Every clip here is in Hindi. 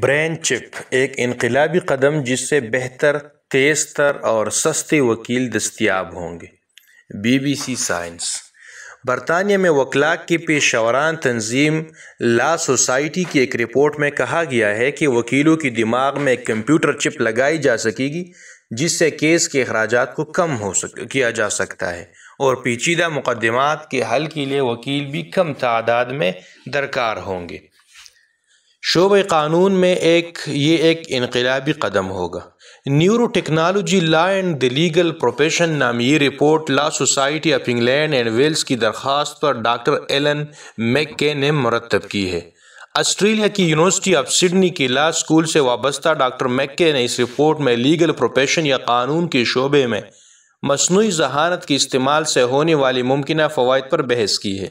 ब्रेन चिप एक इनकलाबी कदम जिससे बेहतर तेज़ तर और सस्ते वकील दस्तियाब होंगे बीबीसी साइंस बरतानिया में वकला की पेशवरान तंजीम ला सोसाइटी की एक रिपोर्ट में कहा गया है कि वकीलों की दिमाग में एक कंप्यूटर चिप लगाई जा सकेगी जिससे केस के अखराज को कम हो सक किया जा सकता है और पेचीदा मुकदमात के हल के लिए वकील भी कम तादाद में दरकार होंगे शोब कानून में एक ये एक इनकलाबी कदम होगा neuro technology law and the legal profession नाम ये report law society of England and Wales की दरख्वास्त पर डॉक्टर एलन मेके ने मरतब की है आस्ट्रेलिया की यूनिवर्सिटी ऑफ सिडनी के ला स्कूल से वाबस्ता डॉक्टर मैके ने इस रिपोर्ट में लीगल प्रोफेशन या कानून के शोबे में मसनू जहानत के इस्तेमाल से होने वाली मुमकिन फ़वाद पर बहस की है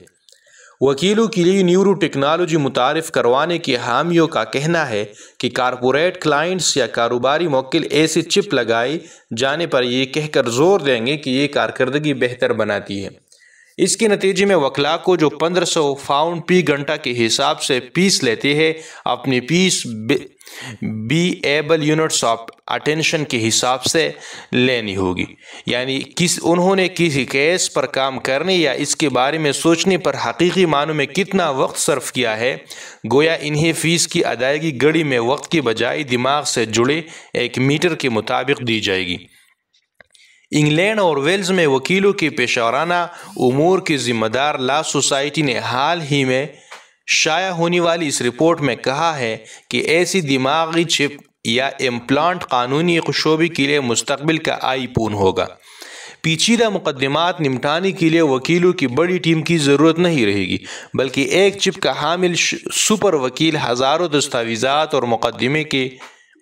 वकीलों के लिए न्यूरो टेक्नोलॉजी मुतारफ़ करवाने के हामियों का कहना है कि कारपोरेट क्लाइंट्स या कारोबारी मौकिल ऐसे चिप लगाए जाने पर ये कहकर जोर देंगे कि ये कारकर्दगी बेहतर बनाती है इसके नतीजे में वकला को जो 1500 फाउंड पी घंटा के हिसाब से पीस लेते हैं अपनी piece be able units of attention के हिसाब से लेनी होगी यानी किस उन्होंने किसी केस पर काम करने या इसके बारे में सोचने पर हकीकी मानों में कितना वक्त सर्फ़ किया है गोया इन्हें फीस की अदायगी घड़ी में वक्त की बजाय दिमाग से जुड़े एक मीटर के मुताबिक दी जाएगी इंग्लैंड और वेल्स में वकीलों के पेशाराना उमूर की जिम्मेदार ला सोसाइटी ने हाल ही में शाया होने वाली इस रिपोर्ट में कहा है कि ऐसी दिमागी चिप या इम्प्लांट कानूनी शोबे के लिए मुस्तबिल का आईपून होगा पीचीदा मुकदमात निपटाने के लिए वकीलों की बड़ी टीम की ज़रूरत नहीं रहेगी बल्कि एक चिप का हामिल सुपर वकील हज़ारों दस्तावेज़ात और मुकदमे के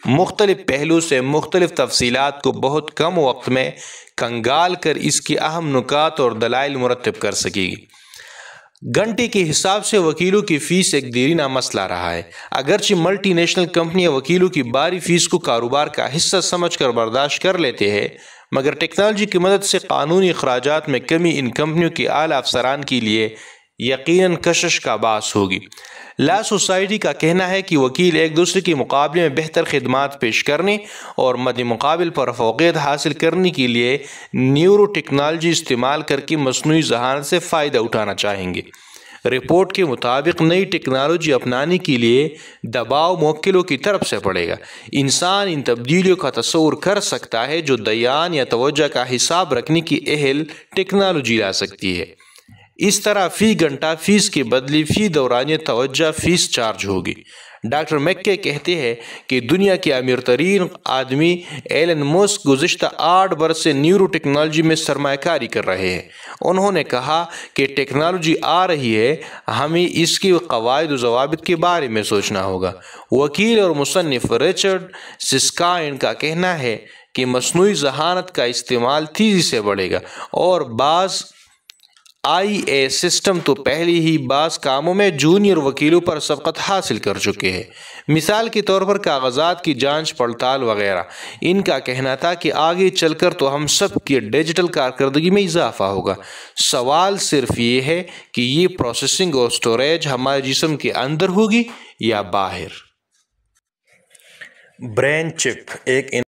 मुख्तलिफ पहलू से मुख्तलिफ तफसीत को बहुत कम वक्त में कंगाल कर इसकी अहम नुकात और दलाइल मुरतब कर सकेगी घंटे के हिसाब से वकीलों की फ़ीस एक देरीना मसला रहा है अगरचि मल्टी नेशनल कंपनियाँ वकीलों की बारी फीस को कारोबार का हिस्सा समझ कर बर्दाश्त कर लेते हैं मगर टेक्नोलॉजी की मदद से कानूनी अखराज में कमी इन कंपनियों के आला अफसरान के लिए यकीनन कशिश का बास होगी ला सोसाइटी का कहना है कि वकील एक दूसरे के मुकाबले में बेहतर खदमात पेश करने और मद मुकाबल पर फोकियत हासिल करने के लिए न्यूरो टेक्नोलॉजी इस्तेमाल करके मसनू जहानत से फ़ायदा उठाना चाहेंगे रिपोर्ट के मुताबिक नई टेक्नोलॉजी अपनाने के लिए दबाव मोकिलों की तरफ से पड़ेगा इंसान इन तब्दीलियों का तस्वर कर सकता है जो दयान या तोजह का हिसाब रखने की अहल टेक्नोलॉजी ला सकती है इस तरह फ़ी घंटा फीस के बदली फ़ी दौरान तोज्जा फीस चार्ज होगी डॉक्टर मक्के कहते हैं कि दुनिया के अमीर तरीन आदमी एलन मोस्क गुजशत आठ बरस से न्यूरो टेक्नोलॉजी में सरमाकारी कर रहे हैं उन्होंने कहा कि टेक्नोलॉजी आ रही है हमें इसके कवायद जवाब के बारे में सोचना होगा वकील और मुसनफ़ रिचर्ड सिस्काइन का कहना है कि मसनू जहानत का इस्तेमाल तेज़ी से बढ़ेगा और बाज़ आई ए सिस्टम तो पहले ही बास कामों में जूनियर वकीलों पर सबकत हासिल कर चुके हैं मिसाल के तौर पर कागजात की जांच पड़ताल वगैरह इनका कहना था कि आगे चलकर तो हम सब की डिजिटल कारकर्दगी में इजाफा होगा सवाल सिर्फ ये है कि ये प्रोसेसिंग और स्टोरेज हमारे जिसम के अंदर होगी या बाहर ब्रेन चिप एक